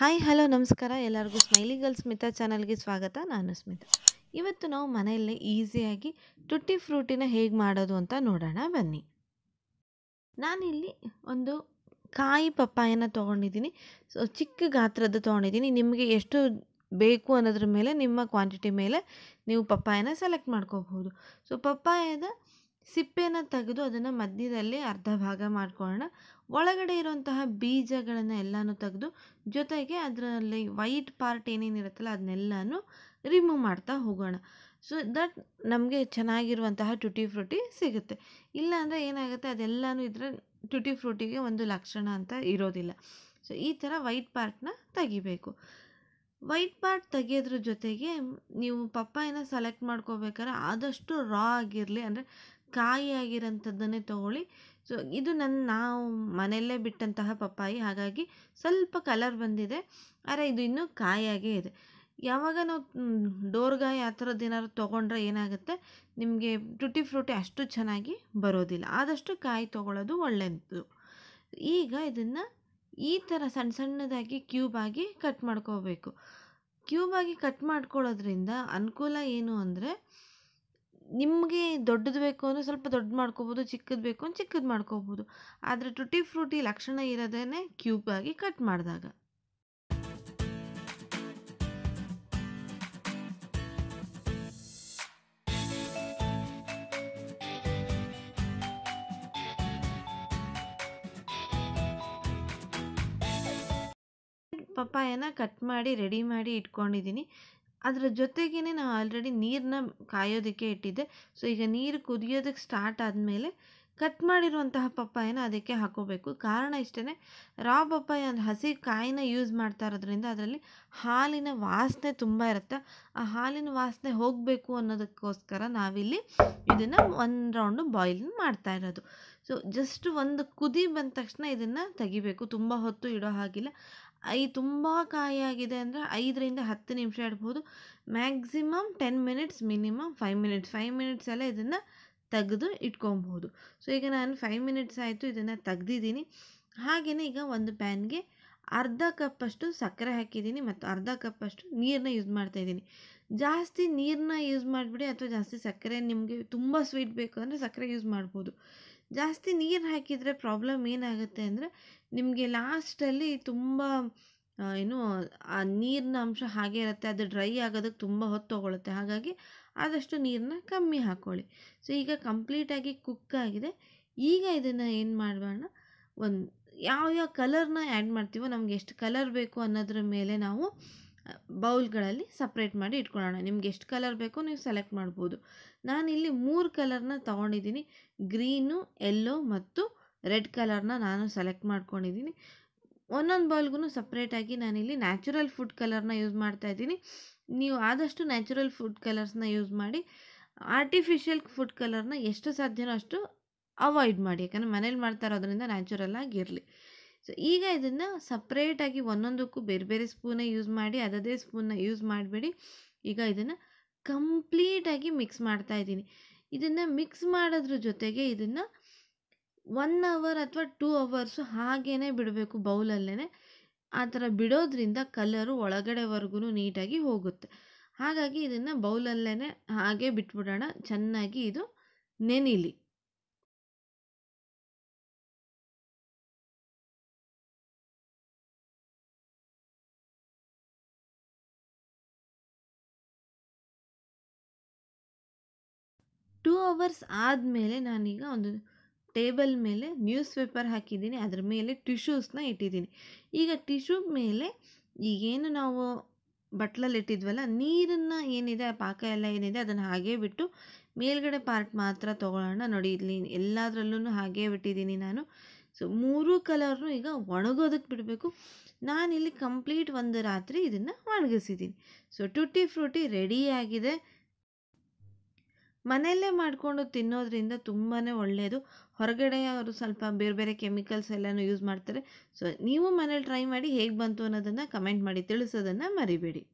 hi hello ನಮಸ್ಕಾರ ಎಲ್ಲರಿಗೂ smiley girl Smita ಚಾನಲ್ಗೆ ಸ್ವಾಗತ ನಾನು ಸ್ಮಿತಾ ಇವತ್ತು ನಾವು ಮನೆಯಲ್ಲೇ ಈಸಿಯಾಗಿ ಟುಟ್ಟಿ ಫ್ರೂಟಿನ ಹೇಗೆ ಮಾಡೋದು ಅಂತ ನೋಡೋಣ ಬನ್ನಿ ನಾನಿಲ್ಲಿ ಒಂದು ಕಾಯಿ ಪಪ್ಪಾಯನ ತೊಗೊಂಡಿದ್ದೀನಿ ಸೊ ಚಿಕ್ಕ ಗಾತ್ರದ ತೊಗೊಂಡಿದ್ದೀನಿ ನಿಮಗೆ ಎಷ್ಟು ಬೇಕು ಅನ್ನೋದ್ರ ಮೇಲೆ ನಿಮ್ಮ ಕ್ವಾಂಟಿಟಿ ಮೇಲೆ ನೀವು ಪಪ್ಪಾಯನ ಸೆಲೆಕ್ಟ್ ಮಾಡ್ಕೋಬಹುದು ಸೊ ಪಪ್ಪಾಯದ ಸಿಪ್ಪೆನ ತೆಗೆದು ಅದನ್ನು ಮಧ್ಯದಲ್ಲಿ ಅರ್ಧ ಭಾಗ ಮಾಡ್ಕೊಳ್ಳೋಣ ಒಳಗಡೆ ಇರುವಂತಹ ಬೀಜಗಳನ್ನು ಎಲ್ಲನೂ ತೆಗೆದು ಜೊತೆಗೆ ಅದರಲ್ಲಿ ವೈಟ್ ಪಾರ್ಟ್ ಏನೇನಿರುತ್ತಲ್ಲ ಅದನ್ನೆಲ್ಲನೂ ರಿಮೂವ್ ಮಾಡ್ತಾ ಹೋಗೋಣ ಸೊ ದಟ್ ನಮಗೆ ಚೆನ್ನಾಗಿರುವಂತಹ ಟುಟಿ ಫ್ರೂಟಿ ಸಿಗುತ್ತೆ ಇಲ್ಲಾಂದರೆ ಏನಾಗುತ್ತೆ ಅದೆಲ್ಲನೂ ಇದ್ರೆ ಟುಟಿ ಫ್ರೂಟಿಗೆ ಒಂದು ಲಕ್ಷಣ ಅಂತ ಇರೋದಿಲ್ಲ ಸೊ ಈ ಥರ ವೈಟ್ ಪಾರ್ಟ್ನ ತೆಗಿಬೇಕು ವೈಟ್ ಪಾರ್ಟ್ ತೆಗೆಯೋದ್ರ ಜೊತೆಗೆ ನೀವು ಪಪ್ಪಾಯನ ಸೆಲೆಕ್ಟ್ ಮಾಡ್ಕೋಬೇಕಾದ್ರೆ ಆದಷ್ಟು ರಾ ಆಗಿರಲಿ ಅಂದರೆ ಕಾಯಿಯಾಗಿರೋಂಥದ್ದನ್ನೇ ತಗೊಳ್ಳಿ ಸೊ ಇದು ನನ್ನ ನಾವು ಮನೆಯಲ್ಲೇ ಬಿಟ್ಟಂತಹ ಪಪ್ಪಾಯಿ ಹಾಗಾಗಿ ಸ್ವಲ್ಪ ಕಲರ್ ಬಂದಿದೆ ಆದರೆ ಇದು ಇನ್ನೂ ಕಾಯಿಯಾಗೇ ಇದೆ ಯಾವಾಗ ನಾವು ಡೋರ್ಗಾಯಿ ಆ ಥರದ್ದು ಏನಾದ್ರು ತೊಗೊಂಡ್ರೆ ಏನಾಗುತ್ತೆ ನಿಮಗೆ ಟುಟಿ ಫ್ರೂಟಿ ಅಷ್ಟು ಚೆನ್ನಾಗಿ ಬರೋದಿಲ್ಲ ಆದಷ್ಟು ಕಾಯಿ ತೊಗೊಳ್ಳೋದು ಒಳ್ಳೆಯದು ಈಗ ಇದನ್ನು ಈ ಥರ ಸಣ್ಣ ಸಣ್ಣದಾಗಿ ಕ್ಯೂಬಾಗಿ ಕಟ್ ಮಾಡ್ಕೋಬೇಕು ಕ್ಯೂಬಾಗಿ ಕಟ್ ಮಾಡ್ಕೊಳ್ಳೋದ್ರಿಂದ ಅನುಕೂಲ ಏನು ಅಂದರೆ ನಿಮಗೆ ದೊಡ್ಡದು ಬೇಕು ಅಂದರೆ ಸ್ವಲ್ಪ ದೊಡ್ಡ ಮಾಡ್ಕೋಬೋದು ಚಿಕ್ಕದು ಬೇಕು ಅಂದರೆ ಚಿಕ್ಕದು ಮಾಡ್ಕೋಬೋದು ಆದರೆ ಟುಟಿ ಫ್ರೂಟಿ ಲಕ್ಷಣ ಇರೋದೇ ಕ್ಯೂಬ್ ಆಗಿ ಕಟ್ ಮಾಡಿದಾಗ ಪಪ್ಪಾಯನ ಕಟ್ ಮಾಡಿ ರೆಡಿ ಮಾಡಿ ಇಟ್ಕೊಂಡಿದ್ದೀನಿ ಅದರ ಜೊತೆಗೇ ನಾವು ಆಲ್ರೆಡಿ ನೀರನ್ನ ಕಾಯೋದಕ್ಕೆ ಇಟ್ಟಿದ್ದೆ ಸೊ ಈಗ ನೀರು ಕುದಿಯೋದಕ್ಕೆ ಸ್ಟಾರ್ಟ್ ಆದಮೇಲೆ ಕಟ್ ಮಾಡಿರುವಂತಹ ಪಪ್ಪಾಯನ ಅದಕ್ಕೆ ಹಾಕೋಬೇಕು ಕಾರಣ ಇಷ್ಟೇ ರಾ ಪಪ್ಪಾಯ ಹಸಿ ಕಾಯಿನ ಯೂಸ್ ಮಾಡ್ತಾ ಇರೋದ್ರಿಂದ ಅದರಲ್ಲಿ ಹಾಲಿನ ವಾಸನೆ ತುಂಬ ಇರುತ್ತೆ ಆ ಹಾಲಿನ ವಾಸನೆ ಹೋಗಬೇಕು ಅನ್ನೋದಕ್ಕೋಸ್ಕರ ನಾವಿಲ್ಲಿ ಇದನ್ನು ಒಂದು ರೌಂಡು ಬಾಯ್ಲ್ ಮಾಡ್ತಾ ಇರೋದು ಸೊ ಜಸ್ಟ್ ಒಂದು ಕುದಿ ಬಂದ ತಕ್ಷಣ ಇದನ್ನು ತೆಗಿಬೇಕು ತುಂಬ ಹೊತ್ತು ಇಡೋ ಹಾಗಿಲ್ಲ ಐ ತುಂಬ ಕಾಯಿ ಆಗಿದೆ ಅಂದರೆ ಐದರಿಂದ ಹತ್ತು ನಿಮಿಷ ಇಡ್ಬೋದು maximum ten minutes minimum five minutes five ಮಿನಿಟ್ಸಲ್ಲೇ ಇದನ್ನು ತೆಗೆದು ಇಟ್ಕೊಬೋದು ಸೊ ಈಗ ನಾನು ಫೈವ್ ಮಿನಿಟ್ಸ್ ಆಯಿತು ಇದನ್ನು ತೆಗ್ದಿದ್ದೀನಿ ಹಾಗೆಯೇ ಈಗ ಒಂದು ಪ್ಯಾನ್ಗೆ ಅರ್ಧ ಕಪ್ಪಷ್ಟು ಸಕ್ಕರೆ ಹಾಕಿದ್ದೀನಿ ಮತ್ತು ಅರ್ಧ ಕಪ್ಪಷ್ಟು ನೀರನ್ನ ಯೂಸ್ ಮಾಡ್ತಾಯಿದ್ದೀನಿ ಜಾಸ್ತಿ ನೀರನ್ನ ಯೂಸ್ ಮಾಡಿಬಿಡಿ ಅಥವಾ ಜಾಸ್ತಿ ಸಕ್ಕರೆ ನಿಮಗೆ ತುಂಬ ಸ್ವೀಟ್ ಬೇಕು ಅಂದರೆ ಸಕ್ಕರೆ ಯೂಸ್ ಮಾಡ್ಬೋದು ಜಾಸ್ತಿ ನೀರು ಹಾಕಿದರೆ ಪ್ರಾಬ್ಲಮ್ ಏನಾಗುತ್ತೆ ಅಂದರೆ ನಿಮಗೆ ಲಾಸ್ಟಲ್ಲಿ ತುಂಬ ಏನು ಆ ನೀರಿನ ಅಂಶ ಹಾಗೆ ಇರುತ್ತೆ ಅದು ಡ್ರೈ ಆಗೋದಕ್ಕೆ ತುಂಬ ಹೊತ್ತು ತೊಗೊಳುತ್ತೆ ಹಾಗಾಗಿ ಆದಷ್ಟು ನೀರನ್ನ ಕಮ್ಮಿ ಹಾಕ್ಕೊಳ್ಳಿ ಸೊ ಈಗ ಕಂಪ್ಲೀಟಾಗಿ ಕುಕ್ ಆಗಿದೆ ಈಗ ಇದನ್ನು ಏನು ಮಾಡೋಣ ಒಂದು ಯಾವ ಯಾವ ಕಲರ್ನ ಆ್ಯಡ್ ಮಾಡ್ತೀವೋ ನಮ್ಗೆ ಎಷ್ಟು ಕಲರ್ ಬೇಕು ಅನ್ನೋದ್ರ ಮೇಲೆ ನಾವು ಬೌಲ್ಗಳಲ್ಲಿ ಸಪ್ರೇಟ್ ಮಾಡಿ ಇಟ್ಕೊಳ್ಳೋಣ ನಿಮ್ಗೆ ಎಷ್ಟು ಕಲರ್ ಬೇಕೋ ನೀವು ಸೆಲೆಕ್ಟ್ ಮಾಡ್ಬೋದು ನಾನಿಲ್ಲಿ ಮೂರು ಕಲರ್ನ ತೊಗೊಂಡಿದ್ದೀನಿ ಗ್ರೀನು ಎಲ್ಲೋ ಮತ್ತು ರೆಡ್ ಕಲರ್ನ ನಾನು ಸೆಲೆಕ್ಟ್ ಮಾಡ್ಕೊಂಡಿದ್ದೀನಿ ಒಂದೊಂದು ಬೌಲ್ಗೂ ಸಪ್ರೇಟಾಗಿ ನಾನಿಲ್ಲಿ ನ್ಯಾಚುರಲ್ ಫುಡ್ ಕಲರ್ನ ಯೂಸ್ ಮಾಡ್ತಾ ಇದ್ದೀನಿ ನೀವು ಆದಷ್ಟು ನ್ಯಾಚುರಲ್ ಫುಡ್ ಕಲರ್ಸ್ನ ಯೂಸ್ ಮಾಡಿ ಆರ್ಟಿಫಿಷಿಯಲ್ ಫುಡ್ ಕಲರ್ನ ಎಷ್ಟು ಸಾಧ್ಯನೋ ಅಷ್ಟು ಅವಾಯ್ಡ್ ಮಾಡಿ ಯಾಕಂದರೆ ಮನೇಲಿ ಮಾಡ್ತಾ ಇರೋದ್ರಿಂದ ನ್ಯಾಚುರಲ್ ಆಗಿರಲಿ ಸೊ ಈಗ ಇದನ್ನು ಸಪ್ರೇಟಾಗಿ ಒಂದೊಂದಕ್ಕೂ ಬೇರೆ ಬೇರೆ ಸ್ಪೂನ ಯೂಸ್ ಮಾಡಿ ಅದದೇ ಸ್ಪೂನ್ನ ಯೂಸ್ ಮಾಡಬೇಡಿ ಈಗ ಇದನ್ನು ಕಂಪ್ಲೀಟಾಗಿ ಮಿಕ್ಸ್ ಮಾಡ್ತಾ ಇದ್ದೀನಿ ಇದನ್ನು ಮಿಕ್ಸ್ ಮಾಡೋದ್ರ ಜೊತೆಗೆ ಇದನ್ನು ಒನ್ ಅವರ್ ಅಥವಾ ಟೂ ಅವರ್ಸು ಹಾಗೇ ಬಿಡಬೇಕು ಬೌಲಲ್ಲೇ ಆ ಥರ ಬಿಡೋದ್ರಿಂದ ಕಲರು ಒಳಗಡೆವರೆಗೂ ನೀಟಾಗಿ ಹೋಗುತ್ತೆ ಹಾಗಾಗಿ ಇದನ್ನು ಬೌಲಲ್ಲೇ ಹಾಗೆ ಬಿಟ್ಬಿಡೋಣ ಚೆನ್ನಾಗಿ ಇದು ನೆನಿಲಿ ಟೂ ಅವರ್ಸ್ ಆದಮೇಲೆ ನಾನೀಗ ಒಂದು ಟೇಬಲ್ ಮೇಲೆ ನ್ಯೂಸ್ ಪೇಪರ್ ಹಾಕಿದ್ದೀನಿ ಅದ್ರ ಮೇಲೆ ಟಿಶ್ಯೂಸ್ನ ಇಟ್ಟಿದ್ದೀನಿ ಈಗ ಟಿಶ್ಯೂ ಮೇಲೆ ಈಗೇನು ನಾವು ಬಟ್ಲಲ್ಲಿ ಇಟ್ಟಿದ್ವಲ್ಲ ನೀರನ್ನು ಏನಿದೆ ಆ ಪಾಕ ಎಲ್ಲ ಏನಿದೆ ಅದನ್ನು ಹಾಗೇ ಬಿಟ್ಟು ಮೇಲ್ಗಡೆ ಪಾರ್ಟ್ ಮಾತ್ರ ತೊಗೊಳ್ಳೋಣ ನೋಡಿ ಇಲ್ಲಿ ಎಲ್ಲದರಲ್ಲೂ ಹಾಗೇ ಬಿಟ್ಟಿದ್ದೀನಿ ನಾನು ಸೊ ಮೂರು ಕಲರ್ನು ಈಗ ಒಣಗೋದಕ್ಕೆ ಬಿಡಬೇಕು ನಾನಿಲ್ಲಿ ಕಂಪ್ಲೀಟ್ ಒಂದು ರಾತ್ರಿ ಇದನ್ನು ಒಣಗಿಸಿದ್ದೀನಿ ಸೊ ಟುಟ್ಟಿ ಫ್ರೂಟಿ ರೆಡಿಯಾಗಿದೆ ಮನೆಯಲ್ಲೇ ಮಾಡಿಕೊಂಡು ತಿನ್ನೋದ್ರಿಂದ ತುಂಬಾ ಒಳ್ಳೆಯದು ಹೊರಗಡೆ ಅವರು ಸ್ವಲ್ಪ ಬೇರೆ ಬೇರೆ ಕೆಮಿಕಲ್ಸ್ ಎಲ್ಲನೂ ಯೂಸ್ ಮಾಡ್ತಾರೆ ಸೊ ನೀವು ಮನೇಲಿ ಟ್ರೈ ಮಾಡಿ ಹೇಗೆ ಬಂತು ಅನ್ನೋದನ್ನು ಕಮೆಂಟ್ ಮಾಡಿ ತಿಳಿಸೋದನ್ನು ಮರಿಬೇಡಿ